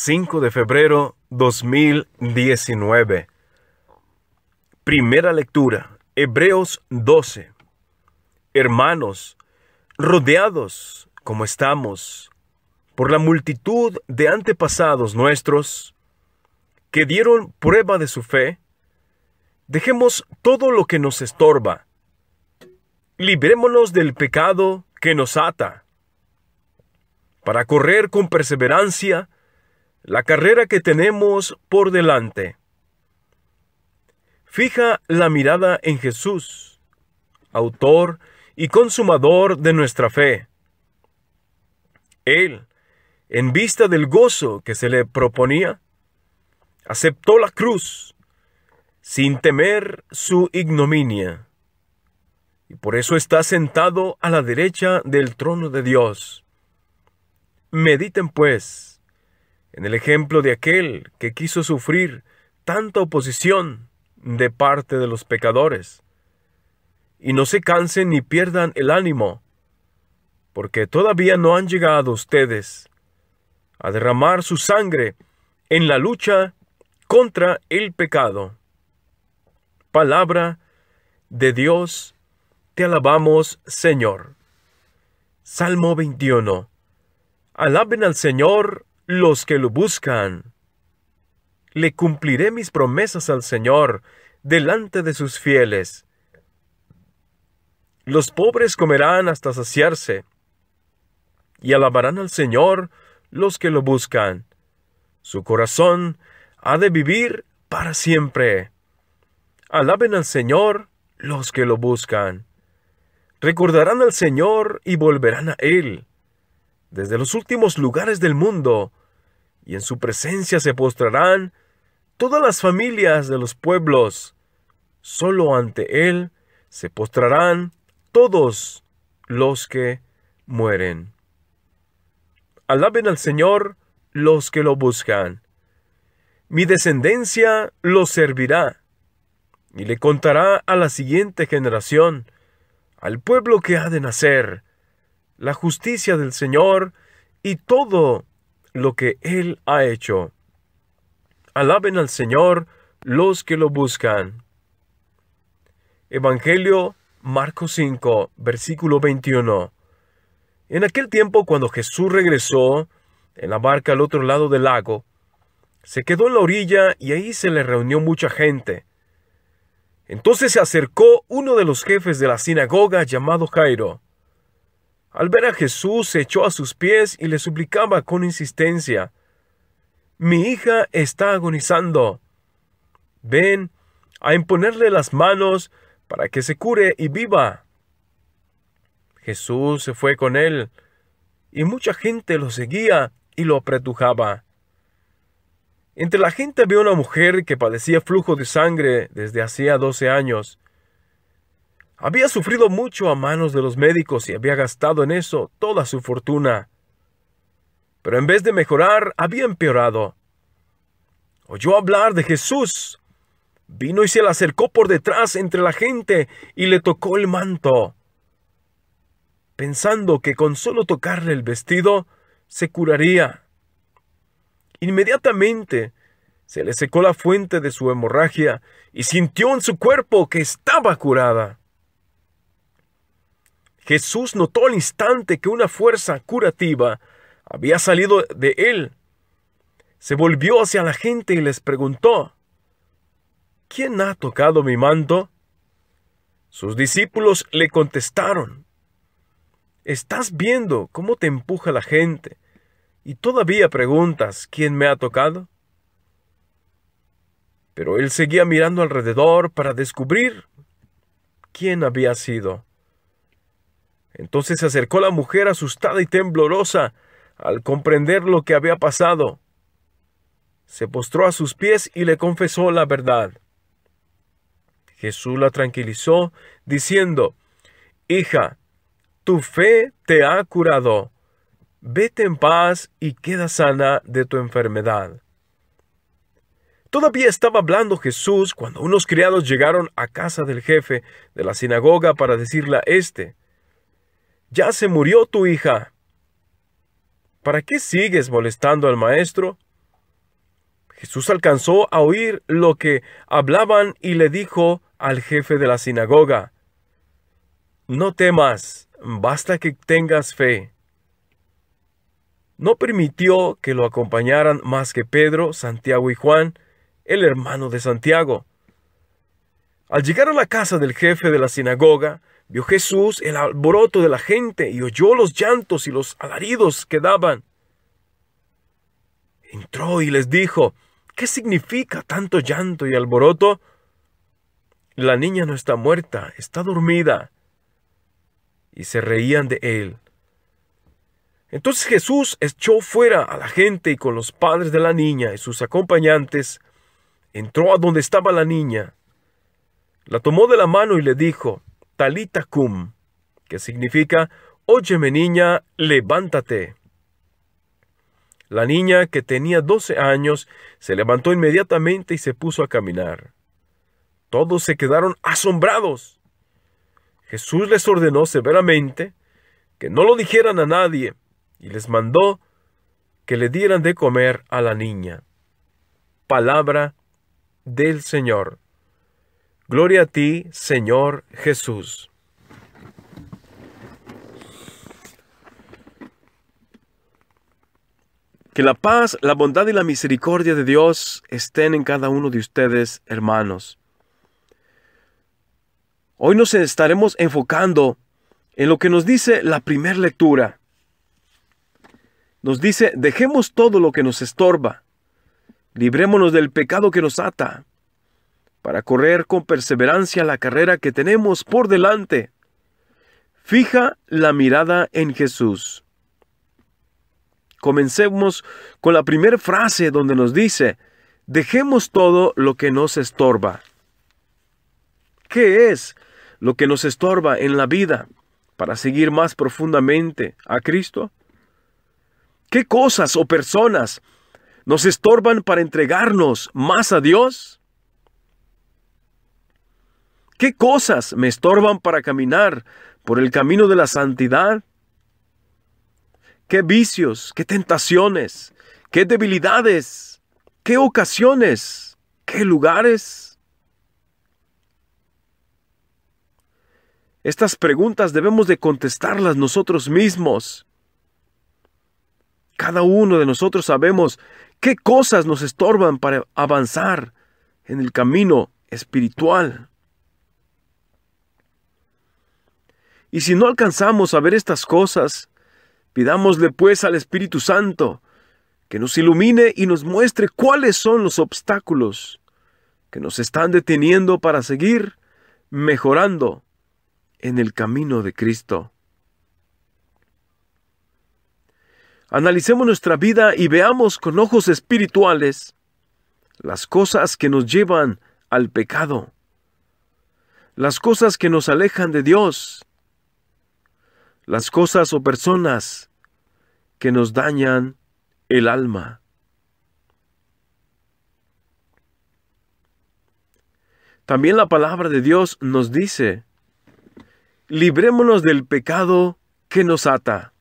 5 de febrero 2019. Primera lectura, Hebreos 12. Hermanos, rodeados como estamos por la multitud de antepasados nuestros que dieron prueba de su fe, dejemos todo lo que nos estorba, librémonos del pecado que nos ata, para correr con perseverancia la carrera que tenemos por delante. Fija la mirada en Jesús, autor y consumador de nuestra fe. Él, en vista del gozo que se le proponía, aceptó la cruz sin temer su ignominia. Y por eso está sentado a la derecha del trono de Dios. Mediten pues en el ejemplo de aquel que quiso sufrir tanta oposición de parte de los pecadores. Y no se cansen ni pierdan el ánimo, porque todavía no han llegado ustedes a derramar su sangre en la lucha contra el pecado. Palabra de Dios, te alabamos, Señor. Salmo 21. Alaben al Señor los que lo buscan. Le cumpliré mis promesas al Señor delante de sus fieles. Los pobres comerán hasta saciarse, y alabarán al Señor los que lo buscan. Su corazón ha de vivir para siempre. Alaben al Señor los que lo buscan. Recordarán al Señor y volverán a Él. Desde los últimos lugares del mundo y en su presencia se postrarán todas las familias de los pueblos. Solo ante Él se postrarán todos los que mueren. Alaben al Señor los que lo buscan. Mi descendencia lo servirá y le contará a la siguiente generación, al pueblo que ha de nacer, la justicia del Señor y todo lo que Él ha hecho. Alaben al Señor los que lo buscan. Evangelio Marcos 5, versículo 21. En aquel tiempo cuando Jesús regresó en la barca al otro lado del lago, se quedó en la orilla y ahí se le reunió mucha gente. Entonces se acercó uno de los jefes de la sinagoga llamado Jairo al ver a Jesús se echó a sus pies y le suplicaba con insistencia, Mi hija está agonizando. Ven a imponerle las manos para que se cure y viva. Jesús se fue con él, y mucha gente lo seguía y lo apretujaba. Entre la gente había una mujer que padecía flujo de sangre desde hacía doce años. Había sufrido mucho a manos de los médicos y había gastado en eso toda su fortuna. Pero en vez de mejorar, había empeorado. Oyó hablar de Jesús. Vino y se le acercó por detrás entre la gente y le tocó el manto, pensando que con solo tocarle el vestido se curaría. Inmediatamente se le secó la fuente de su hemorragia y sintió en su cuerpo que estaba curada. Jesús notó al instante que una fuerza curativa había salido de él. Se volvió hacia la gente y les preguntó, ¿quién ha tocado mi manto? Sus discípulos le contestaron, Estás viendo cómo te empuja la gente y todavía preguntas, ¿quién me ha tocado? Pero él seguía mirando alrededor para descubrir quién había sido. Entonces se acercó la mujer asustada y temblorosa al comprender lo que había pasado. Se postró a sus pies y le confesó la verdad. Jesús la tranquilizó, diciendo, Hija, tu fe te ha curado. Vete en paz y queda sana de tu enfermedad. Todavía estaba hablando Jesús cuando unos criados llegaron a casa del jefe de la sinagoga para decirle a éste, ya se murió tu hija. ¿Para qué sigues molestando al maestro? Jesús alcanzó a oír lo que hablaban y le dijo al jefe de la sinagoga, No temas, basta que tengas fe. No permitió que lo acompañaran más que Pedro, Santiago y Juan, el hermano de Santiago. Al llegar a la casa del jefe de la sinagoga, Vio Jesús el alboroto de la gente y oyó los llantos y los alaridos que daban. Entró y les dijo, ¿qué significa tanto llanto y alboroto? La niña no está muerta, está dormida. Y se reían de él. Entonces Jesús echó fuera a la gente y con los padres de la niña y sus acompañantes, entró a donde estaba la niña, la tomó de la mano y le dijo, Talita que significa, Óyeme niña, levántate. La niña, que tenía 12 años, se levantó inmediatamente y se puso a caminar. Todos se quedaron asombrados. Jesús les ordenó severamente que no lo dijeran a nadie y les mandó que le dieran de comer a la niña. Palabra del Señor. Gloria a ti, Señor Jesús. Que la paz, la bondad y la misericordia de Dios estén en cada uno de ustedes, hermanos. Hoy nos estaremos enfocando en lo que nos dice la primera lectura. Nos dice, dejemos todo lo que nos estorba, librémonos del pecado que nos ata, para correr con perseverancia la carrera que tenemos por delante. Fija la mirada en Jesús. Comencemos con la primera frase donde nos dice, dejemos todo lo que nos estorba. ¿Qué es lo que nos estorba en la vida para seguir más profundamente a Cristo? ¿Qué cosas o personas nos estorban para entregarnos más a Dios? ¿Qué cosas me estorban para caminar por el camino de la santidad? ¿Qué vicios, qué tentaciones, qué debilidades, qué ocasiones, qué lugares? Estas preguntas debemos de contestarlas nosotros mismos. Cada uno de nosotros sabemos qué cosas nos estorban para avanzar en el camino espiritual. Y si no alcanzamos a ver estas cosas, pidámosle pues al Espíritu Santo que nos ilumine y nos muestre cuáles son los obstáculos que nos están deteniendo para seguir mejorando en el camino de Cristo. Analicemos nuestra vida y veamos con ojos espirituales las cosas que nos llevan al pecado, las cosas que nos alejan de Dios, las cosas o personas que nos dañan el alma. También la palabra de Dios nos dice, librémonos del pecado que nos ata.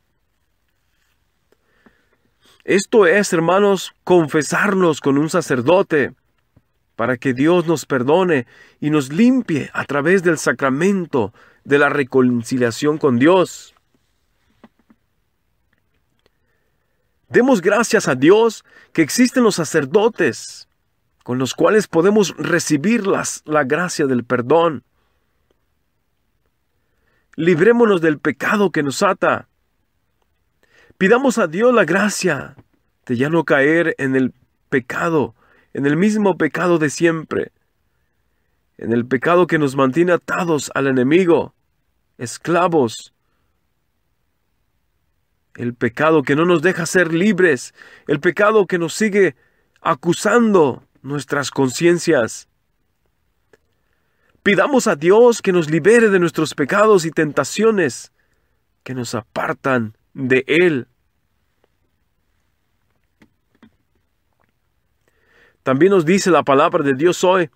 Esto es, hermanos, confesarnos con un sacerdote para que Dios nos perdone y nos limpie a través del sacramento de la reconciliación con Dios. Demos gracias a Dios que existen los sacerdotes con los cuales podemos recibir la gracia del perdón. Librémonos del pecado que nos ata. Pidamos a Dios la gracia de ya no caer en el pecado, en el mismo pecado de siempre, en el pecado que nos mantiene atados al enemigo, esclavos el pecado que no nos deja ser libres, el pecado que nos sigue acusando nuestras conciencias. Pidamos a Dios que nos libere de nuestros pecados y tentaciones que nos apartan de Él. También nos dice la palabra de Dios hoy,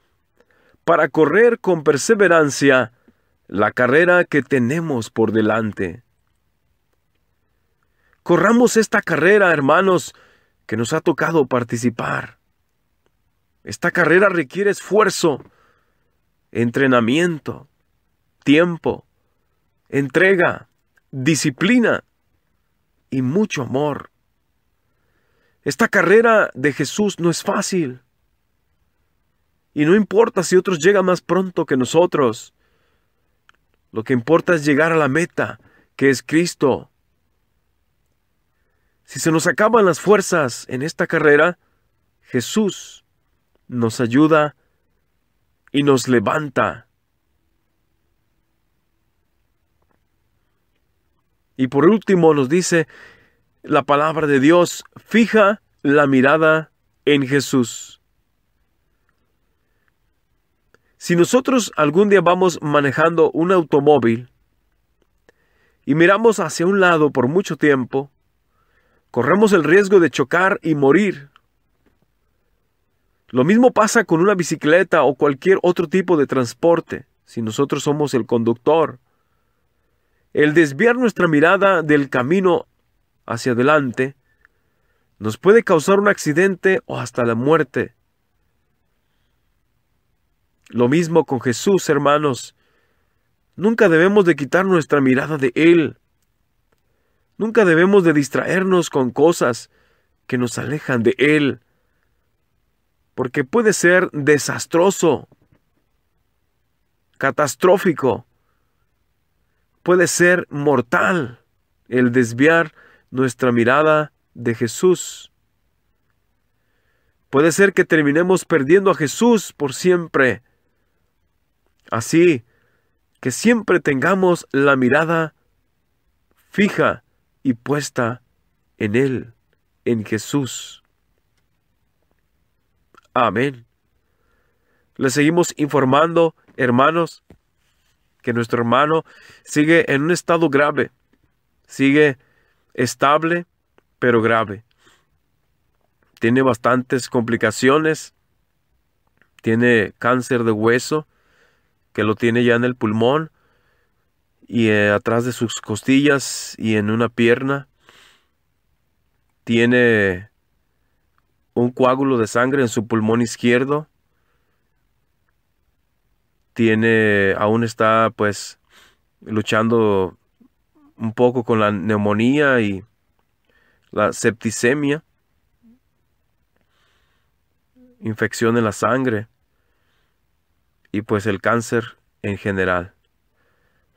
para correr con perseverancia la carrera que tenemos por delante. Corramos esta carrera, hermanos, que nos ha tocado participar. Esta carrera requiere esfuerzo, entrenamiento, tiempo, entrega, disciplina y mucho amor. Esta carrera de Jesús no es fácil. Y no importa si otros llegan más pronto que nosotros. Lo que importa es llegar a la meta, que es Cristo, si se nos acaban las fuerzas en esta carrera, Jesús nos ayuda y nos levanta. Y por último nos dice la palabra de Dios, fija la mirada en Jesús. Si nosotros algún día vamos manejando un automóvil y miramos hacia un lado por mucho tiempo, corremos el riesgo de chocar y morir. Lo mismo pasa con una bicicleta o cualquier otro tipo de transporte, si nosotros somos el conductor. El desviar nuestra mirada del camino hacia adelante nos puede causar un accidente o hasta la muerte. Lo mismo con Jesús, hermanos. Nunca debemos de quitar nuestra mirada de Él. Nunca debemos de distraernos con cosas que nos alejan de Él, porque puede ser desastroso, catastrófico, puede ser mortal el desviar nuestra mirada de Jesús. Puede ser que terminemos perdiendo a Jesús por siempre. Así que siempre tengamos la mirada fija y puesta en Él, en Jesús. Amén. Le seguimos informando, hermanos, que nuestro hermano sigue en un estado grave, sigue estable, pero grave. Tiene bastantes complicaciones, tiene cáncer de hueso, que lo tiene ya en el pulmón, y eh, atrás de sus costillas y en una pierna tiene un coágulo de sangre en su pulmón izquierdo. Tiene, aún está pues luchando un poco con la neumonía y la septicemia, infección en la sangre y pues el cáncer en general.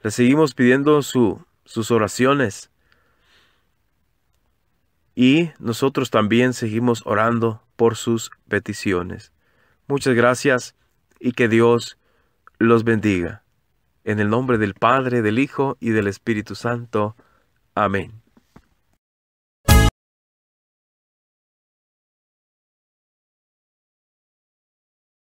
Le seguimos pidiendo sus oraciones. Y nosotros también seguimos orando por sus peticiones. Muchas gracias y que Dios los bendiga. En el nombre del Padre, del Hijo y del Espíritu Santo. Amén.